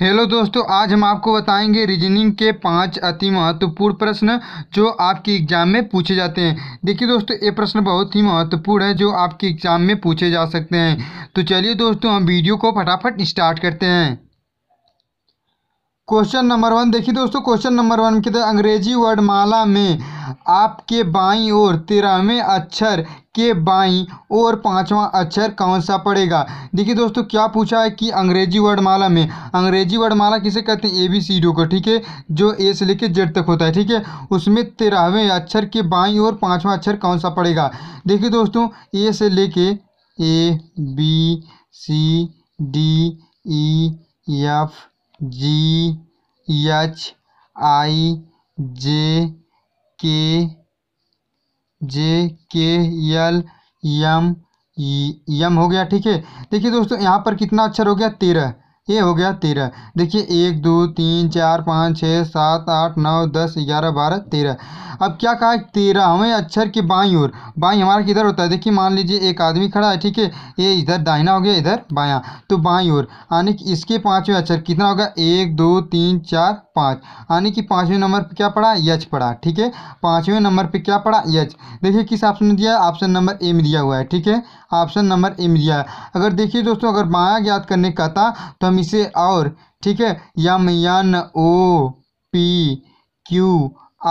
hello दोस्तों आज हम आपको बताएंगे रीजनिंग के पांच अति महत्वपूर्ण प्रश्न जो आपके एग्जाम में पूछे जाते हैं देखिए दोस्तों ये प्रश्न बहुत ही महत्वपूर्ण है जो आपके एग्जाम में पूछे जा सकते हैं तो चलिए दोस्तों हम वीडियो को फटाफट स्टार्ट करते हैं क्वेश्चन नंबर वन देखिए दोस्तों क्वेश्चन नंबर वन के अंग्रेजी वर्डमाला में आपके बाई और तेरहवें अक्षर के बाई और पांचवा अक्षर कौन सा पड़ेगा देखिए दोस्तों क्या पूछा है कि अंग्रेजी वर्णमाला में अंग्रेजी वर्णमाला किसे कहते हैं ए बी सी डी को ठीक है जो ए से लेकर जेड तक होता है ठीक है उसमें तेरहवें अक्षर के बाई और पाँचवा अक्षर कौन सा पड़ेगा देखिए दोस्तों ए से लेके A B C D E F G H I J K J के एल यम यम हो गया ठीक है देखिए दोस्तों यहाँ पर कितना अक्षर हो गया तेरह ये हो गया तेरह देखिए एक दो तीन चार पाँच छः सात आठ नौ दस ग्यारह बारह तेरह अब क्या कहा तेरह हमें अक्षर के बाईं ओर बाईं हमारा किधर होता है देखिए मान लीजिए एक आदमी खड़ा है ठीक है ये इधर दाहिना हो गया इधर बायां तो बाईं ओर यानी कि इसके पाँचवें अक्षर कितना होगा एक दो तीन चार पाँच यानी कि पाँचवें नंबर पर क्या पड़ा यच पड़ा ठीक है पाँचवें नंबर पर क्या पड़ा यच देखिए किस ऑप्शन में दिया है ऑप्शन नंबर ए में दिया हुआ है ठीक है ऑप्शन नंबर ए में दिया है अगर देखिए दोस्तों अगर माया ज्ञात करने का था तो हम इसे और ठीक है M N O P Q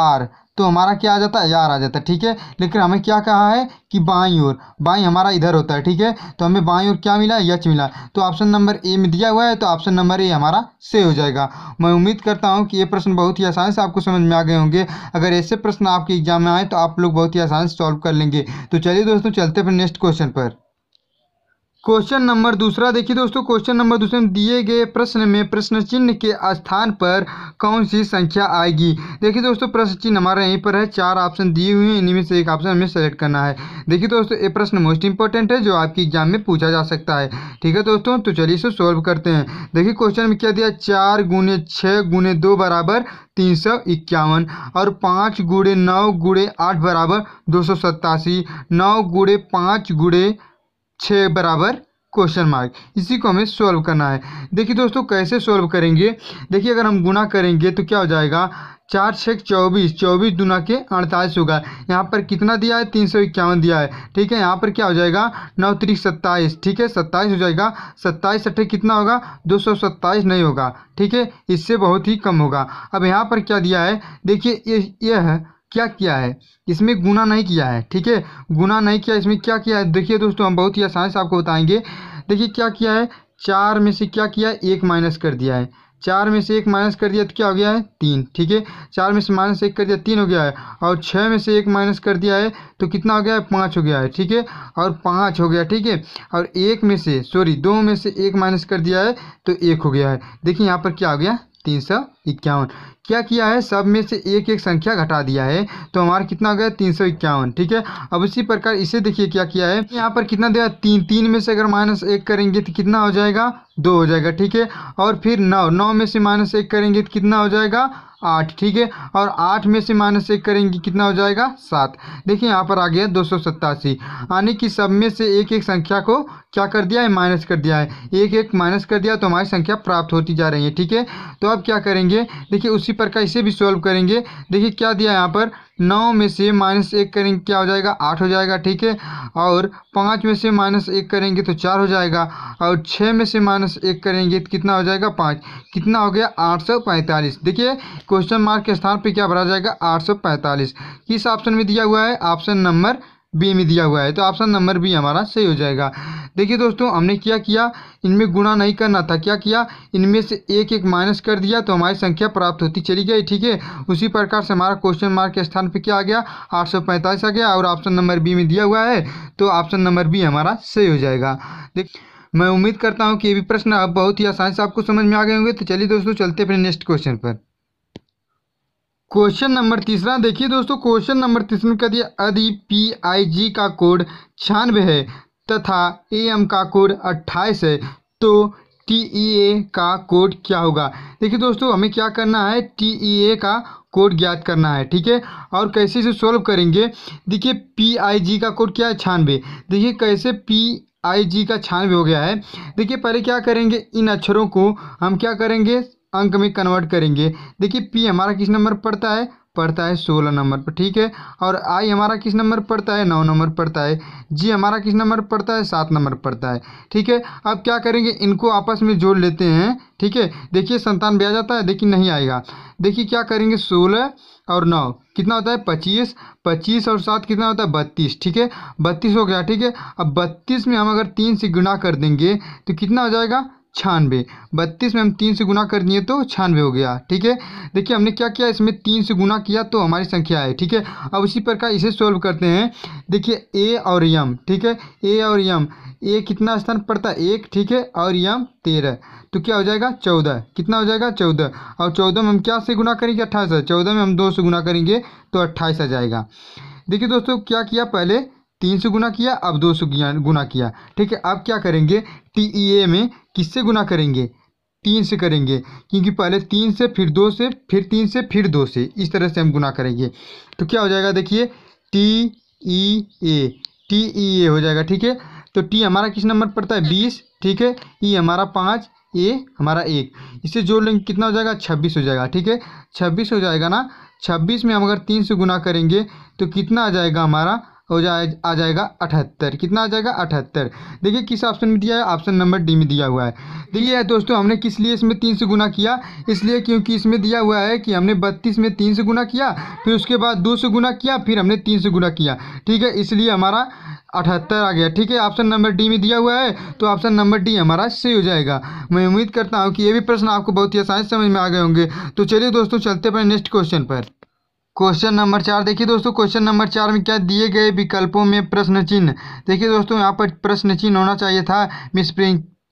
R तो हमारा क्या आ जाता है यार आ जाता है ठीक है लेकिन हमें क्या कहा है कि बाई और बाई हमारा इधर होता है ठीक है तो हमें बाई और क्या मिला यच मिला तो ऑप्शन नंबर ए में दिया हुआ है तो ऑप्शन नंबर ए हमारा से हो जाएगा मैं उम्मीद करता हूँ कि ये प्रश्न बहुत ही आसान से आपको समझ में आ गए होंगे अगर ऐसे प्रश्न आपके एग्जाम में आए तो आप लोग बहुत ही आसान से सॉल्व कर लेंगे तो चलिए दोस्तों चलते फिर नेक्स्ट क्वेश्चन पर क्वेश्चन नंबर दूसरा देखिए दोस्तों क्वेश्चन नंबर दूसरे में दिए गए प्रश्न में प्रश्न चिन्ह के स्थान पर कौन सी संख्या आएगी देखिए दोस्तों प्रश्न चिन्ह हमारे यहीं पर है चार ऑप्शन दिए हुए हैं इनमें में से एक ऑप्शन हमें सेलेक्ट करना है देखिए दोस्तों ये प्रश्न मोस्ट इंपॉर्टेंट है जो आपके एग्जाम में पूछा जा सकता है ठीक है दोस्तों तो चलिए इसे सॉल्व करते हैं देखिए क्वेश्चन में क्या दिया चार गुने छः गुने दो बराबर तीन सौ इक्यावन और पाँच गुड़े नौ गुड़े आठ बराबर दो सौ सत्तासी नौ गुड़े पाँच गुड़े छः बराबर क्वेश्चन मार्क इसी को हमें सॉल्व करना है देखिए दोस्तों कैसे सॉल्व करेंगे देखिए अगर हम गुना करेंगे तो क्या हो जाएगा चार छः चौबीस चौबीस दुना के अड़तालीस होगा यहाँ पर कितना दिया है तीन सौ इक्यावन दिया है ठीक है यहाँ पर क्या हो जाएगा नौ त्रिक सत्ताईस ठीक है सत्ताईस हो जाएगा सत्ताईस अट्ठे कितना होगा दो सौ सत्ताईस नहीं होगा ठीक है इससे बहुत ही कम होगा अब यहाँ पर क्या दिया है देखिए ये यह है क्या किया है इसमें गुना नहीं किया है ठीक है गुना नहीं किया इसमें क्या किया है देखिए दोस्तों हम बहुत ही आसान से आपको बताएंगे देखिए क्या किया है चार में से क्या किया है एक माइनस कर दिया है चार में से एक माइनस कर दिया तो क्या हो गया है तीन ठीक है चार में से माइनस एक कर दिया तीन हो गया है और छः में से एक माइनस कर दिया है तो कितना हो गया है पाँच हो गया है ठीक है और पाँच हो गया ठीक है और एक में से सॉरी दो में से एक माइनस कर दिया है तो एक हो गया है देखिए यहाँ पर क्या हो गया तीन सौ इक्यावन क्या किया है सब में से एक एक संख्या घटा दिया है तो हमारा कितना हो गया तीन सौ इक्यावन ठीक है अब इसी प्रकार इसे देखिए क्या किया है यहाँ पर कितना दिया तीन तीन में से अगर माइनस एक करेंगे तो कितना हो जाएगा दो हो जाएगा ठीक है और फिर नौ नौ में से माइनस एक करेंगे तो कितना हो जाएगा आठ ठीक है और आठ में से माइनस एक करेंगे कितना हो जाएगा सात देखिए यहाँ पर आ गया दो सौ सत्तासी यानी कि सब में से एक एक संख्या को क्या कर दिया है माइनस कर दिया है एक एक माइनस कर दिया तो हमारी संख्या प्राप्त होती जा रही है ठीक है तो अब क्या करेंगे देखिए उसी पर का इसे भी सॉल्व करेंगे देखिए क्या दिया यहाँ पर नौ में से माइनस एक करेंगे क्या हो जाएगा आठ हो जाएगा ठीक है और पाँच में से माइनस एक करेंगे तो चार हो जाएगा और छः में से माइनस एक करेंगे तो कितना हो जाएगा पाँच कितना हो गया आठ सौ पैंतालीस देखिए क्वेश्चन मार्क के स्थान पर क्या भरा जाएगा आठ सौ पैंतालीस किस ऑप्शन में दिया हुआ है ऑप्शन नंबर बी में दिया हुआ है तो ऑप्शन नंबर बी हमारा सही हो जाएगा देखिए दोस्तों हमने क्या किया इनमें गुणा नहीं करना था क्या किया इनमें से एक एक माइनस कर दिया तो हमारी संख्या प्राप्त होती चली गई ठीक है उसी प्रकार से हमारा क्वेश्चन मार्क के स्थान पर क्या आ गया 845 आ गया और ऑप्शन नंबर बी में दिया हुआ है तो ऑप्शन नंबर बी हमारा सही हो जाएगा देख मैं उम्मीद करता हूँ कि ये भी प्रश्न अब बहुत ही आसानी से आपको समझ में आ गए होंगे तो चलिए दोस्तों चलते अपने नेक्स्ट क्वेश्चन पर क्वेश्चन नंबर तीसरा देखिए दोस्तों क्वेश्चन नंबर तीसरा में कह दिया यदि पी आई जी का कोड छियानवे है तथा ए एम का कोड अट्ठाईस है तो टी ई ए का कोड क्या होगा देखिए दोस्तों हमें क्या करना है टी ई ए का कोड ज्ञात करना है ठीक है और कैसे इसे सॉल्व करेंगे देखिए पी आई जी का कोड क्या है छियानवे देखिए कैसे पी आई जी का छानवे हो गया है देखिए पहले क्या करेंगे इन अक्षरों को हम क्या करेंगे अंक में कन्वर्ट करेंगे देखिए पी हमारा किस नंबर पड़ता है पड़ता है सोलह नंबर पर ठीक है और आई हमारा किस नंबर पड़ता है नौ नंबर पड़ता है जी हमारा किस नंबर पड़ता है सात नंबर पड़ता है ठीक है अब क्या करेंगे इनको आपस में जोड़ लेते हैं ठीक है देखिए संतान भी आ जाता है देखिए नहीं आएगा देखिए क्या करेंगे सोलह और नौ कितना होता है पच्चीस पच्चीस और सात कितना होता है बत्तीस ठीक है बत्तीस हो गया ठीक है अब बत्तीस में हम अगर तीन से गुना कर देंगे तो कितना हो जाएगा छानवे बत्तीस में हम तीन से गुना कर दिए तो छानवे हो गया ठीक है देखिए हमने क्या किया इसमें तीन से गुना किया तो हमारी संख्या है ठीक है अब उसी प्रकार इसे सॉल्व करते हैं देखिए ए और यम ठीक है ए और यम ए कितना स्थान पड़ता है एक ठीक है और यम तेरह तो क्या हो जाएगा चौदह कितना हो जाएगा चौदह और चौदह में हम क्या से गुना करेंगे अट्ठाईस हज़ार चौदह में हम दो से गुना करेंगे तो अट्ठाईस आ जाएगा देखिए दोस्तों क्या किया पहले तीन से गुना किया अब दो से गुना किया ठीक है अब क्या करेंगे टी ई ए में किससे गुना करेंगे तीन से करेंगे क्योंकि पहले तीन से फिर दो से फिर तीन से फिर दो से इस तरह से हम गुना करेंगे तो क्या हो जाएगा देखिए T E A T E ए हो जाएगा ठीक है तो टी हमारा किस नंबर पड़ता है बीस ठीक है ई हमारा पाँच ए हमारा एक इसे जोड़ लेंगे कितना हो जाएगा छब्बीस हो जाएगा ठीक है छब्बीस हो जाएगा ना छब्बीस में हम अगर तीन से गुना करेंगे तो कितना आ जाएगा हमारा हो जाए आ जाएगा अठहत्तर कितना आ जाएगा अठहत्तर देखिए किस ऑप्शन में दिया है ऑप्शन नंबर डी में दिया हुआ है देखिए दोस्तों हमने किस लिए इसमें तीन से गुना किया इसलिए क्योंकि इसमें दिया हुआ है कि हमने बत्तीस में तीन से गुना किया फिर उसके बाद दो से गुना किया फिर हमने तीन से गुना किया ठीक है इसलिए हमारा अठहत्तर आ गया ठीक है ऑप्शन नंबर डी में दिया हुआ है तो ऑप्शन नंबर डी हमारा सही हो जाएगा मैं उम्मीद करता हूँ कि ये भी प्रश्न आपको बहुत ही आसानी समझ में आ गए होंगे तो चलिए दोस्तों चलते हैं नेक्स्ट क्वेश्चन पर क्वेश्चन नंबर चार देखिए दोस्तों क्वेश्चन नंबर चार में क्या दिए गए विकल्पों में प्रश्न चिन्ह देखिए दोस्तों यहाँ पर प्रश्न चिन्ह होना चाहिए था मिस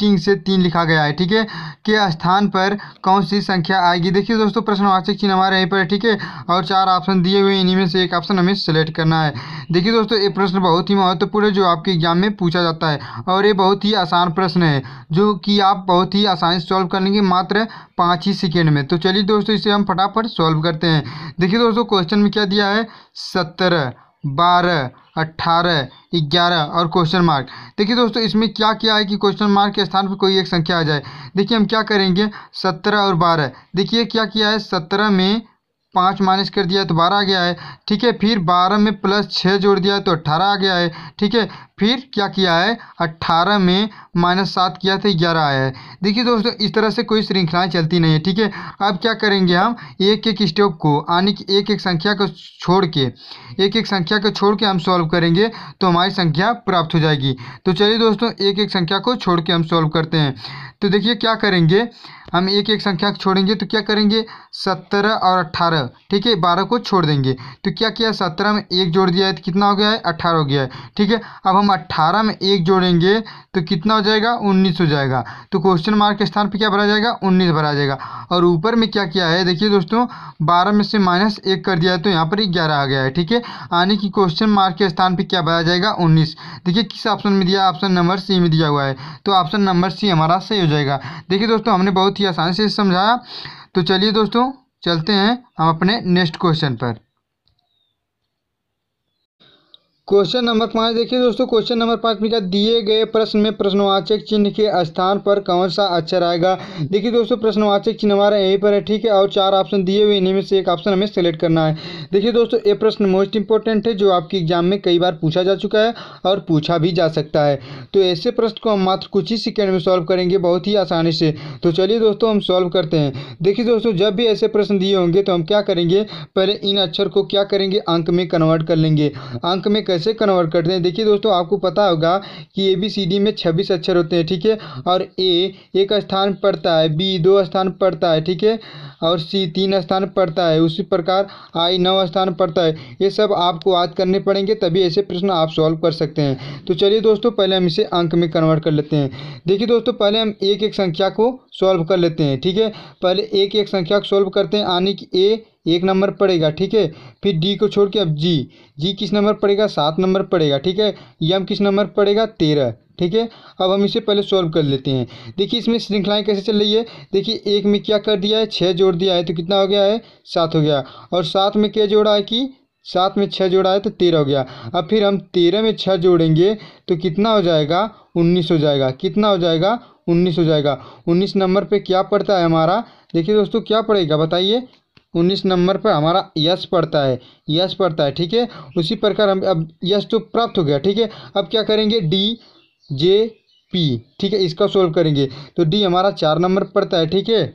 तीन से तीन लिखा गया है ठीक है के स्थान पर कौन सी संख्या आएगी देखिए दोस्तों प्रश्नवाचक चिन्ह हमारे यहीं पर है ठीक है और चार ऑप्शन दिए हुए इन्हीं में से एक ऑप्शन हमें सेलेक्ट करना है देखिए दोस्तों ये प्रश्न बहुत ही महत्वपूर्ण है जो आपके एग्जाम में पूछा जाता है और ये बहुत ही आसान प्रश्न है जो कि आप बहुत ही आसानी से सॉल्व कर लेंगे मात्र पाँच ही सेकेंड में तो चलिए दोस्तों इसे हम फटाफट सॉल्व करते हैं देखिए दोस्तों क्वेश्चन में क्या दिया है सत्रह बारह अट्ठारह ग्यारह और क्वेश्चन मार्क देखिए दोस्तों इसमें क्या किया है कि क्वेश्चन मार्क के स्थान पर कोई एक संख्या आ जाए देखिए हम क्या करेंगे सत्रह और बारह देखिए क्या किया है सत्रह में पाँच माइनस कर दिया तो बारह आ गया है ठीक है फिर बारह में प्लस छः जोड़ दिया तो अट्ठारह आ गया है ठीक है फिर क्या किया है अट्ठारह में माइनस सात किया था तो ग्यारह आया है देखिए दोस्तों इस तरह से कोई श्रृंखलाएँ चलती नहीं है ठीक है अब क्या करेंगे हम एक एक स्टेप को यानी कि एक एक संख्या को छोड़ के एक एक संख्या को छोड़ के हम सॉल्व करेंगे तो हमारी संख्या प्राप्त हो जाएगी तो चलिए दोस्तों एक एक संख्या को छोड़ के हम सॉल्व करते हैं तो देखिए क्या करेंगे हम एक एक संख्या को छोड़ेंगे तो क्या करेंगे सत्रह और अट्ठारह ठीक है बारह को छोड़ देंगे तो क्या किया सत्रह में एक जोड़ दिया है तो कितना हो गया है अट्ठारह हो गया है ठीक है अब हम अट्ठारह में एक जोड़ेंगे तो कितना हो जाएगा उन्नीस हो जाएगा तो क्वेश्चन मार्क के स्थान पर क्या भरा जाएगा उन्नीस भरा जाएगा और ऊपर में क्या किया है देखिए दोस्तों बारह में से माइनस एक कर दिया है तो यहाँ पर ग्यारह आ गया है ठीक है आने की क्वेश्चन मार्क के स्थान पर क्या भरा जाएगा उन्नीस देखिए किस ऑप्शन में दिया ऑप्शन नंबर सी में दिया हुआ है तो ऑप्शन नंबर सी हमारा सही हो जाएगा देखिए दोस्तों हमने बहुत ही आसानी से समझाया तो चलिए दोस्तों चलते हैं हम अपने नेक्स्ट क्वेश्चन पर क्वेश्चन नंबर पाँच देखिए दोस्तों क्वेश्चन नंबर पाँच में क्या दिए गए प्रश्न में प्रश्नवाचक चिन्ह के स्थान पर कौन सा अक्षर आएगा देखिए दोस्तों प्रश्नवाचक चिन्ह हमारा यहीं पर है ठीक है और चार ऑप्शन दिए हुए इन्हीं में से एक ऑप्शन हमें सेलेक्ट करना है देखिए दोस्तों ये प्रश्न मोस्ट इंपॉर्टेंट है जो आपके एग्जाम में कई बार पूछा जा चुका है और पूछा भी जा सकता है तो ऐसे प्रश्न को हम मात्र कुछ ही सेकेंड में सॉल्व करेंगे बहुत ही आसानी से तो चलिए दोस्तों हम सॉल्व करते हैं देखिए दोस्तों जब भी ऐसे प्रश्न दिए होंगे तो हम क्या करेंगे पहले इन अक्षर को क्या करेंगे अंक में कन्वर्ट कर लेंगे अंक में कैसे कन्वर्ट करते हैं देखिए दोस्तों आपको पता होगा कि ए बी सी डी में छब्बीस अक्षर होते हैं ठीक है और ए एक स्थान पड़ता है बी दो स्थान पड़ता है ठीक है और सी तीन स्थान पड़ता है उसी प्रकार आई नौ स्थान पड़ता है ये सब आपको याद करने पड़ेंगे तभी ऐसे प्रश्न आप सॉल्व कर सकते हैं तो चलिए दोस्तों पहले हम इसे अंक में कन्वर्ट कर लेते हैं देखिए दोस्तों पहले हम एक एक संख्या को सॉल्व कर लेते हैं ठीक है पहले एक एक संख्या को सॉल्व करते हैं यानी कि ए एक नंबर पड़ेगा ठीक है फिर डी को छोड़ के अब जी जी किस नंबर पड़ेगा सात नंबर पड़ेगा ठीक है यम e किस नंबर पड़ेगा तेरह ठीक है अब हम इसे पहले सॉल्व कर लेते हैं देखिए इसमें श्रृंखलाएं कैसे चल रही है देखिए एक में क्या कर दिया है छः जोड़ दिया है तो कितना हो गया है सात हो गया और सात में क्या जोड़ा है कि सात में छः जोड़ा है तो तेरह हो गया अब फिर हम तेरह में छः जोड़ेंगे तो कितना हो जाएगा उन्नीस हो जाएगा कितना हो जाएगा उन्नीस हो जाएगा उन्नीस नंबर पे क्या पड़ता है हमारा देखिए दोस्तों क्या पड़ेगा बताइए उन्नीस नंबर पर हमारा यश पड़ता है यश पड़ता है ठीक है उसी प्रकार हम अब यश तो प्राप्त हो गया ठीक है अब क्या करेंगे डी जे पी ठीक है इसका सोल्व करेंगे तो डी हमारा चार नंबर पड़ता है ठीक है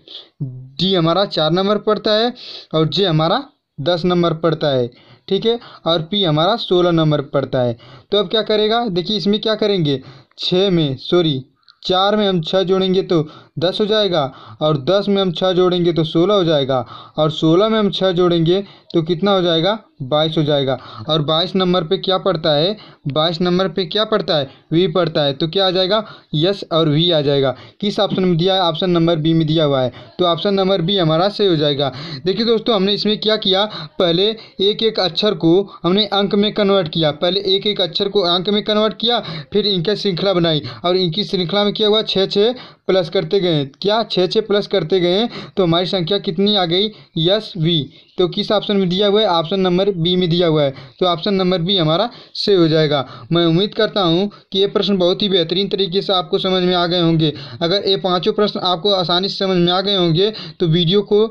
डी हमारा चार नंबर पड़ता है और जे हमारा दस नंबर पड़ता है ठीक है और पी हमारा सोलह नंबर पड़ता है तो अब क्या करेगा देखिए इसमें क्या करेंगे छः में सॉरी चार में हम छः जोड़ेंगे तो दस हो जाएगा और दस में हम छः जोड़ेंगे तो सोलह हो जाएगा और सोलह में हम छः जोड़ेंगे तो कितना हो जाएगा बाईस हो जाएगा और बाईस नंबर पे क्या पड़ता है बाईस नंबर पे क्या पड़ता है वी पड़ता है तो क्या आ जाएगा यस और वी आ जाएगा किस ऑप्शन में दिया है ऑप्शन नंबर बी में दिया हुआ है तो ऑप्शन नंबर बी हमारा सही हो जाएगा देखिए दोस्तों हमने इसमें क्या किया पहले एक एक अक्षर को हमने अंक में कन्वर्ट किया पहले एक एक अक्षर को अंक में कन्वर्ट किया फिर इनका श्रृंखला बनाई और इनकी श्रृंखला में क्या हुआ छः छः प्लस करते गए गए क्या छः छः प्लस करते गए तो हमारी संख्या कितनी आ गई यस वी तो किस ऑप्शन में दिया हुआ है ऑप्शन नंबर बी में दिया हुआ है तो ऑप्शन नंबर बी हमारा सही हो जाएगा मैं उम्मीद करता हूँ कि ये प्रश्न बहुत ही बेहतरीन तरीके से आपको समझ में आ गए होंगे अगर ये पाँचों प्रश्न आपको आसानी से समझ में आ गए होंगे तो वीडियो को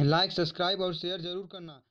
लाइक सब्सक्राइब और शेयर ज़रूर करना